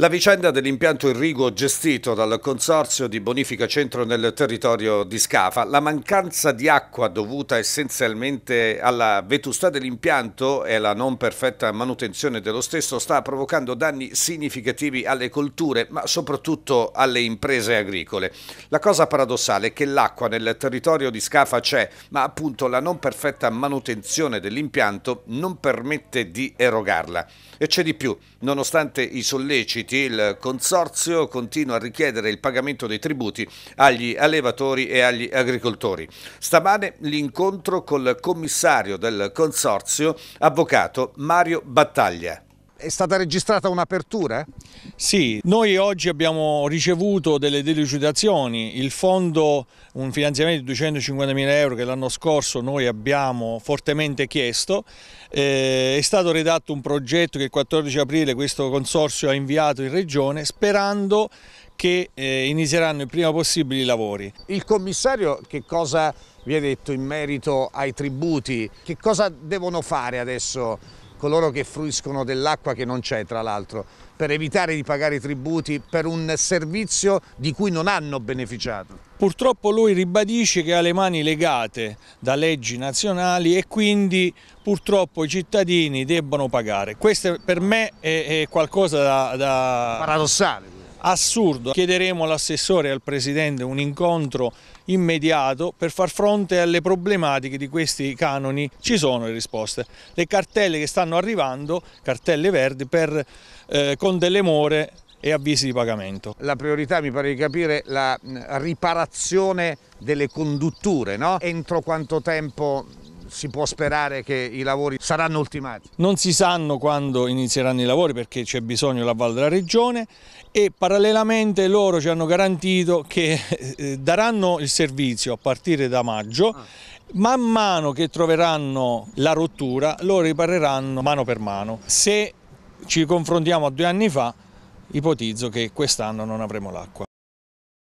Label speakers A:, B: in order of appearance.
A: La vicenda dell'impianto irriguo gestito dal Consorzio di Bonifica Centro nel territorio di Scafa, la mancanza di acqua dovuta essenzialmente alla vetustà dell'impianto e alla non perfetta manutenzione dello stesso sta provocando danni significativi alle colture, ma soprattutto alle imprese agricole. La cosa paradossale è che l'acqua nel territorio di Scafa c'è, ma appunto la non perfetta manutenzione dell'impianto non permette di erogarla. E c'è di più, nonostante i solleciti Usciti il consorzio continua a richiedere il pagamento dei tributi agli allevatori e agli agricoltori. Stamane l'incontro col commissario del consorzio, avvocato Mario Battaglia.
B: È stata registrata un'apertura? Sì, noi oggi abbiamo ricevuto delle delucidazioni, il fondo, un finanziamento di 250 mila euro che l'anno scorso noi abbiamo fortemente chiesto, eh, è stato redatto un progetto che il 14 aprile questo consorzio ha inviato in regione sperando che eh, inizieranno il prima possibile i lavori. Il commissario che cosa vi ha detto in merito ai tributi? Che
A: cosa devono fare adesso coloro che fruiscono dell'acqua che non c'è tra l'altro,
B: per evitare di pagare i
A: tributi per un servizio di cui non hanno beneficiato.
B: Purtroppo lui ribadisce che ha le mani legate da leggi nazionali e quindi purtroppo i cittadini debbono pagare. Questo per me è, qualcosa da... da... Paradossale assurdo. Chiederemo all'assessore e al Presidente un incontro immediato per far fronte alle problematiche di questi canoni. Ci sono le risposte. Le cartelle che stanno arrivando, cartelle verdi, per, eh, con delle more e avvisi di pagamento. La priorità mi pare di capire è la
A: riparazione
B: delle condutture, no? entro
A: quanto tempo si può sperare che i lavori saranno ultimati?
B: Non si sanno quando inizieranno i lavori perché c'è bisogno la della Regione e parallelamente loro ci hanno garantito che eh, daranno il servizio a partire da maggio ah. Man mano che troveranno la rottura lo ripareranno mano per mano. Se ci confrontiamo a due anni fa, ipotizzo che quest'anno non avremo l'acqua.